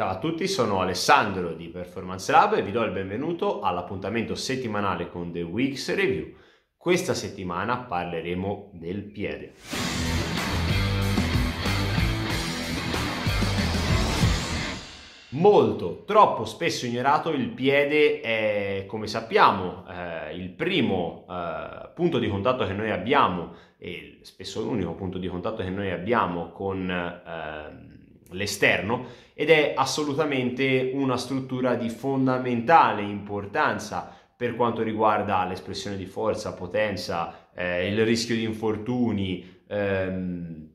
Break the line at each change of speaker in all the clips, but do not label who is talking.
Ciao a tutti, sono Alessandro di Performance Lab e vi do il benvenuto all'appuntamento settimanale con The Weeks Review. Questa settimana parleremo del piede. Molto, troppo spesso ignorato, il piede è, come sappiamo, eh, il primo eh, punto di contatto che noi abbiamo e spesso l'unico punto di contatto che noi abbiamo con... Eh, l'esterno ed è assolutamente una struttura di fondamentale importanza per quanto riguarda l'espressione di forza, potenza, eh, il rischio di infortuni. Ehm.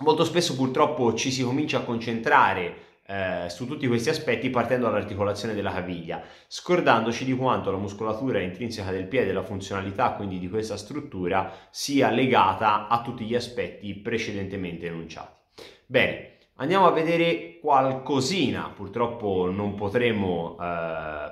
molto spesso purtroppo ci si comincia a concentrare eh, su tutti questi aspetti partendo dall'articolazione della caviglia, scordandoci di quanto la muscolatura intrinseca del piede, la funzionalità quindi di questa struttura, sia legata a tutti gli aspetti precedentemente enunciati. Bene, andiamo a vedere qualcosina, purtroppo non potremo eh,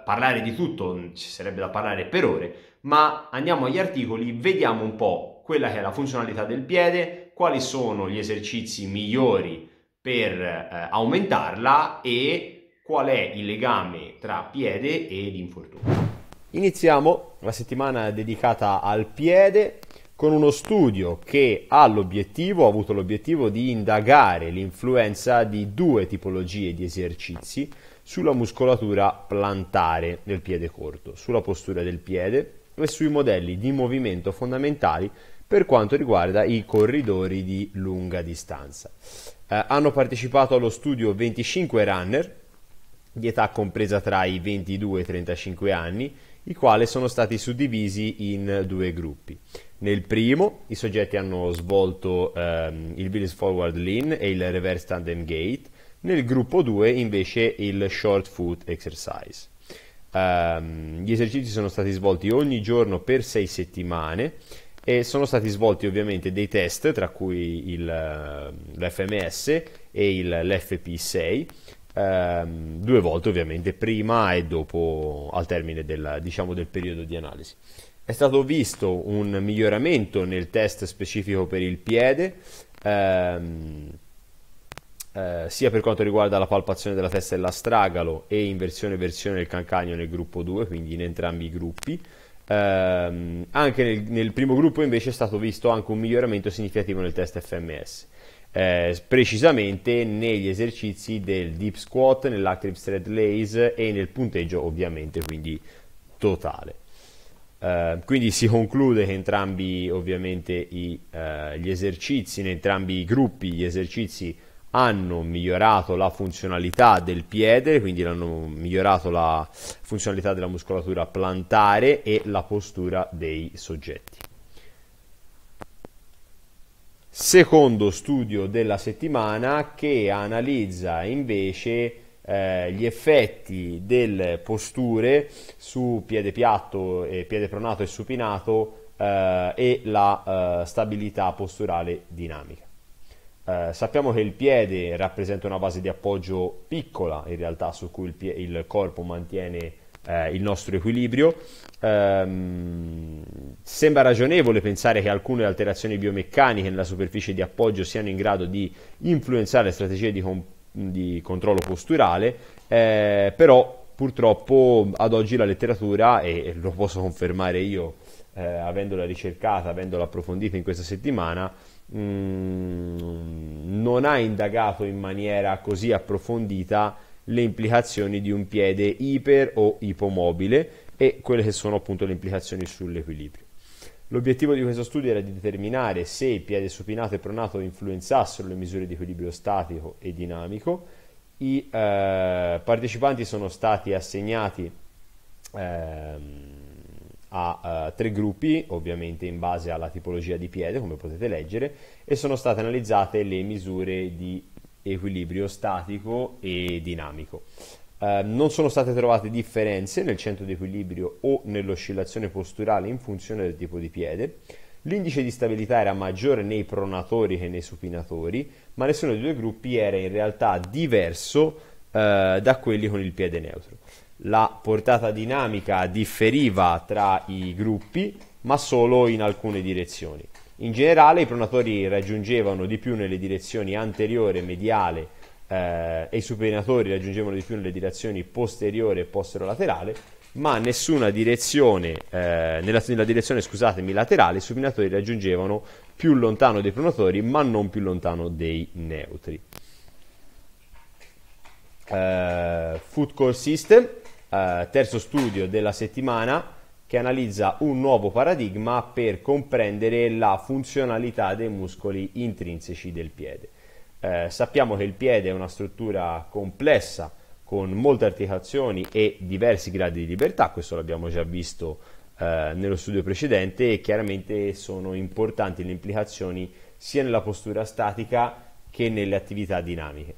parlare di tutto, ci sarebbe da parlare per ore, ma andiamo agli articoli, vediamo un po' quella che è la funzionalità del piede, quali sono gli esercizi migliori per eh, aumentarla e qual è il legame tra piede ed infortunio. Iniziamo la settimana dedicata al piede con uno studio che ha l'obiettivo, ha avuto l'obiettivo di indagare l'influenza di due tipologie di esercizi sulla muscolatura plantare del piede corto, sulla postura del piede e sui modelli di movimento fondamentali per quanto riguarda i corridori di lunga distanza. Eh, hanno partecipato allo studio 25 runner di età compresa tra i 22 e i 35 anni i quali sono stati suddivisi in due gruppi. Nel primo i soggetti hanno svolto ehm, il Business Forward Lean e il Reverse Tandem Gate, nel gruppo 2 invece il Short Foot Exercise. Um, gli esercizi sono stati svolti ogni giorno per sei settimane e sono stati svolti ovviamente dei test tra cui il, ehm, l'FMS e il, l'FP6 ehm, due volte ovviamente, prima e dopo, al termine del, diciamo, del periodo di analisi. È stato visto un miglioramento nel test specifico per il piede, ehm, eh, sia per quanto riguarda la palpazione della testa e l'astragalo e inversione versione del cancagno nel gruppo 2, quindi in entrambi i gruppi. Eh, anche nel, nel, primo gruppo invece è stato visto anche un miglioramento significativo nel test FMS eh, precisamente negli esercizi del deep squat, nell'active thread lace e nel punteggio ovviamente quindi totale. Eh, quindi si conclude che entrambi ovviamente i, eh, gli esercizi, in entrambi i gruppi gli esercizi hanno migliorato la funzionalità del piede, quindi hanno migliorato la funzionalità della muscolatura plantare e la postura dei soggetti secondo studio della settimana che analizza invece eh, gli effetti delle posture su piede piatto e piede pronato e supinato eh, e la eh, stabilità posturale dinamica. Eh, sappiamo che il piede rappresenta una base di appoggio piccola in realtà su cui il, pie- il corpo mantiene eh, il nostro equilibrio. Ehm, Sembra ragionevole pensare che alcune alterazioni biomeccaniche nella superficie di appoggio siano in grado di influenzare le strategie di, con- di controllo posturale, eh, però purtroppo ad oggi la letteratura, e lo posso confermare io eh, avendola ricercata, avendola approfondita in questa settimana, mh, mm, non ha indagato in maniera così approfondita le implicazioni di un piede iper o ipomobile e quelle che sono appunto le implicazioni sull'equilibrio. L'obiettivo di questo studio era di determinare se il piede supinato e pronato influenzassero le misure di equilibrio statico e dinamico. I eh, partecipanti sono stati assegnati eh, a eh, tre gruppi, ovviamente in base alla tipologia di piede, come potete leggere, e sono state analizzate le misure di equilibrio statico e dinamico. Eh, non sono state trovate differenze nel centro di equilibrio o nell'oscillazione posturale in funzione del tipo di piede. L'indice di stabilità era maggiore nei pronatori che nei supinatori, ma nessuno dei due gruppi era in realtà diverso eh, da quelli con il piede neutro. La portata dinamica differiva tra i gruppi, ma solo in alcune direzioni. In generale i pronatori raggiungevano di più nelle direzioni anteriore, mediale, eh, e i supinatori raggiungevano di più nelle direzioni posteriore e posterolaterale, ma nessuna direzione, eh, nella, nella, direzione scusatemi, laterale i supinatori raggiungevano più lontano dei pronatori, ma non più lontano dei neutri. Eh, food Core System, eh, terzo studio della settimana, che analizza un nuovo paradigma per comprendere la funzionalità dei muscoli intrinseci del piede. Eh, sappiamo che il piede è una struttura complessa con molte articolazioni e diversi gradi di libertà, questo l'abbiamo già visto eh, nello studio precedente e chiaramente sono importanti le implicazioni sia nella postura statica che nelle attività dinamiche.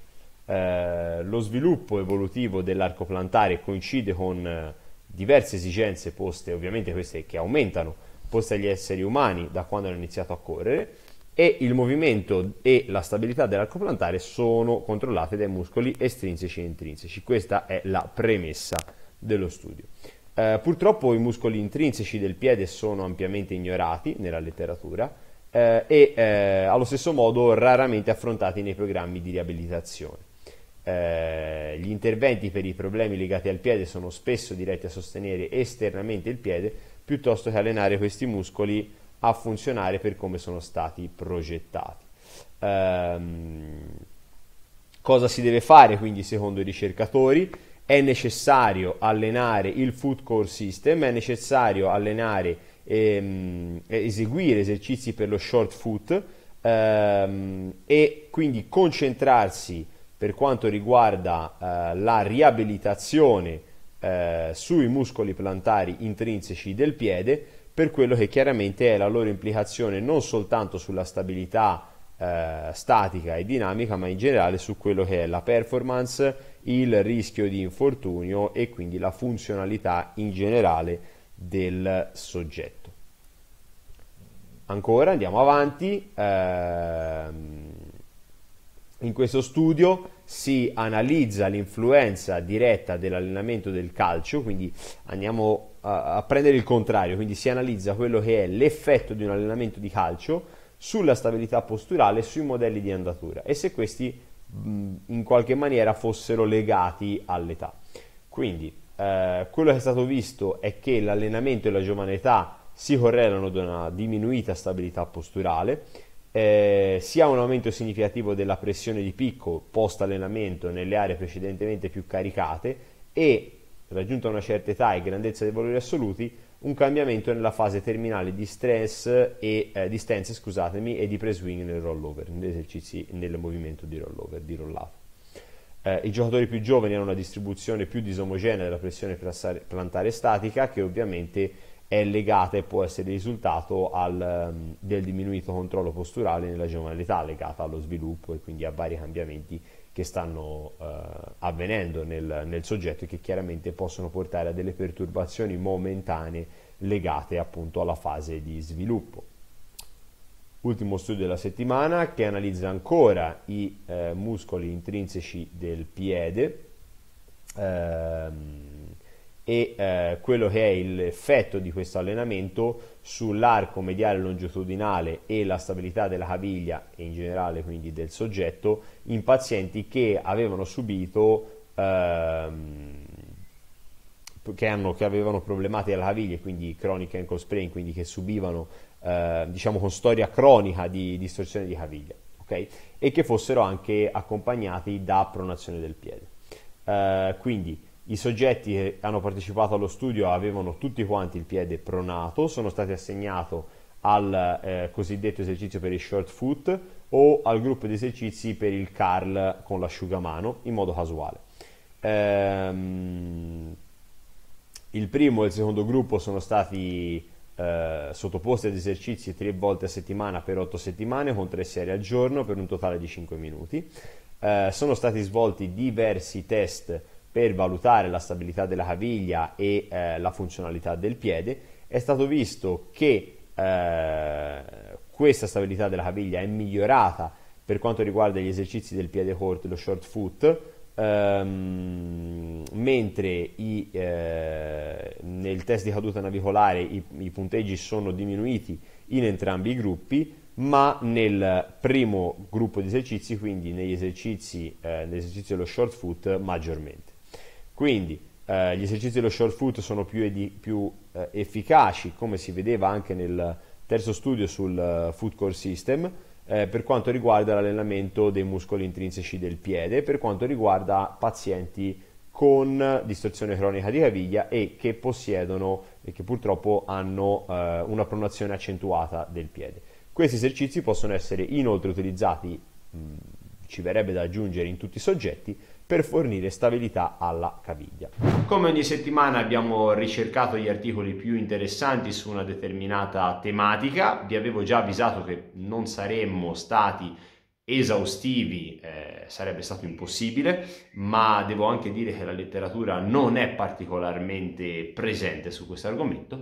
Eh, lo sviluppo evolutivo dell'arco plantare coincide con eh, diverse esigenze poste, ovviamente queste che aumentano, poste agli esseri umani da quando hanno iniziato a correre, e il movimento e la stabilità dell'arco plantare sono controllate dai muscoli estrinseci e intrinseci. Questa è la premessa dello studio. Eh, purtroppo i muscoli intrinseci del piede sono ampiamente ignorati nella letteratura eh, e eh, allo stesso modo raramente affrontati nei programmi di riabilitazione. Eh, gli interventi per i problemi legati al piede sono spesso diretti a sostenere esternamente il piede piuttosto che allenare questi muscoli a funzionare per come sono stati progettati. Ehm, cosa si deve fare quindi secondo i ricercatori? È necessario allenare il food core system, è necessario allenare ehm, eseguire esercizi per lo short foot ehm, e quindi concentrarsi per quanto riguarda eh, la riabilitazione eh, sui muscoli plantari intrinseci del piede per quello che chiaramente è la loro implicazione non soltanto sulla stabilità eh, statica e dinamica, ma in generale su quello che è la performance, il rischio di infortunio e quindi la funzionalità in generale del soggetto. Ancora andiamo avanti. Ehm in questo studio si analizza l'influenza diretta dell'allenamento del calcio, quindi andiamo a, prendere il contrario, quindi si analizza quello che è l'effetto di un allenamento di calcio sulla stabilità posturale, sui modelli di andatura e se questi in qualche maniera fossero legati all'età. Quindi eh, quello che è stato visto è che l'allenamento e la giovane età si correlano ad una diminuita stabilità posturale, eh, sia un aumento significativo della pressione di picco post allenamento nelle aree precedentemente più caricate e, raggiunta una certa età e grandezza dei valori assoluti, un cambiamento nella fase terminale di stress e eh, di stance, scusatemi, e di pre-swing nel rollover, negli esercizi nel movimento di rollover, di rollato. Eh, I giocatori più giovani hanno una distribuzione più disomogenea della pressione plantare statica che ovviamente è legata e può essere risultato al, ehm, del diminuito controllo posturale nella giovanità legata allo sviluppo e quindi a vari cambiamenti che stanno eh, avvenendo nel, nel, soggetto e che chiaramente possono portare a delle perturbazioni momentanee legate appunto alla fase di sviluppo. Ultimo studio della settimana che analizza ancora i eh, muscoli intrinseci del piede. Ehm, e eh, quello che è l'effetto di questo allenamento sull'arco mediale longitudinale e la stabilità della caviglia e in generale quindi del soggetto in pazienti che avevano subito ehm, che, hanno, che, avevano problemati alla caviglia quindi cronic ankle sprain quindi che subivano eh, diciamo con storia cronica di distorsione di caviglia okay? e che fossero anche accompagnati da pronazione del piede eh, quindi i soggetti che hanno partecipato allo studio avevano tutti quanti il piede pronato, sono stati assegnati al eh, cosiddetto esercizio per il short foot o al gruppo di esercizi per il curl con l'asciugamano in modo casuale. Ehm, il primo e il secondo gruppo sono stati eh, sottoposti ad esercizi tre volte a settimana per otto settimane con tre serie al giorno per un totale di 5 minuti. Eh, sono stati svolti diversi test per valutare la stabilità della caviglia e eh, la funzionalità del piede, è stato visto che eh, questa stabilità della caviglia è migliorata per quanto riguarda gli esercizi del piede corto e lo short foot, ehm, mentre i, eh, nel test di caduta navicolare i, i punteggi sono diminuiti in entrambi i gruppi, ma nel primo gruppo di esercizi, quindi negli esercizi, eh, nell'esercizio dello short foot maggiormente. Quindi eh, gli esercizi dello short foot sono più, edi- più eh, efficaci, come si vedeva anche nel terzo studio sul uh, foot core system, eh, per quanto riguarda l'allenamento dei muscoli intrinseci del piede, per quanto riguarda pazienti con distorsione cronica di caviglia e che possiedono e che purtroppo hanno eh, una pronazione accentuata del piede. Questi esercizi possono essere inoltre utilizzati mh, mm, ci verrebbe da aggiungere in tutti i soggetti, per fornire stabilità alla caviglia. Come ogni settimana abbiamo ricercato gli articoli più interessanti su una determinata tematica, vi avevo già avvisato che non saremmo stati esaustivi eh, sarebbe stato impossibile, ma devo anche dire che la letteratura non è particolarmente presente su questo argomento.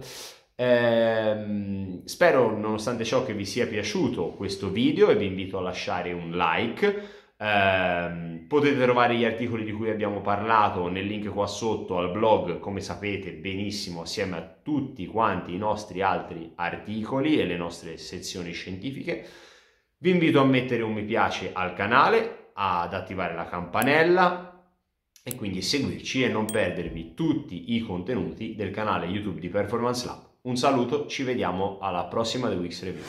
Ehm, spero nonostante ciò che vi sia piaciuto questo video e vi invito a lasciare un like. Eh, potete trovare gli articoli di cui abbiamo parlato nel link qua sotto al blog, come sapete benissimo, assieme a tutti quanti i nostri altri articoli e le nostre sezioni scientifiche. Vi invito a mettere un mi piace al canale, ad attivare la campanella e quindi seguirci e non perdervi tutti i contenuti del canale YouTube di Performance Lab. Un saluto, ci vediamo alla prossima The Wix Review.